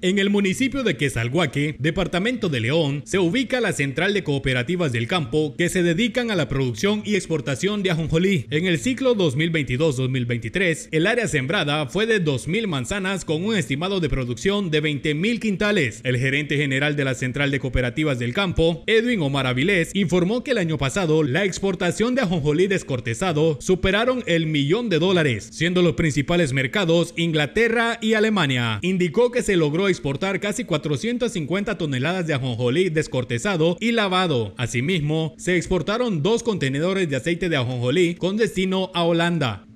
En el municipio de Quesalguaque, departamento de León, se ubica la central de cooperativas del campo que se dedican a la producción y exportación de ajonjolí. En el ciclo 2022-2023, el área sembrada fue de 2.000 manzanas con un estimado de producción de 20.000 quintales. El gerente general de la central de cooperativas del campo, Edwin Omar Avilés, informó que el año pasado la exportación de ajonjolí descortezado superaron el millón de dólares, siendo los principales mercados Inglaterra y Alemania. Indicó que se logró exportar casi 450 toneladas de ajonjolí descortezado y lavado. Asimismo, se exportaron dos contenedores de aceite de ajonjolí con destino a Holanda.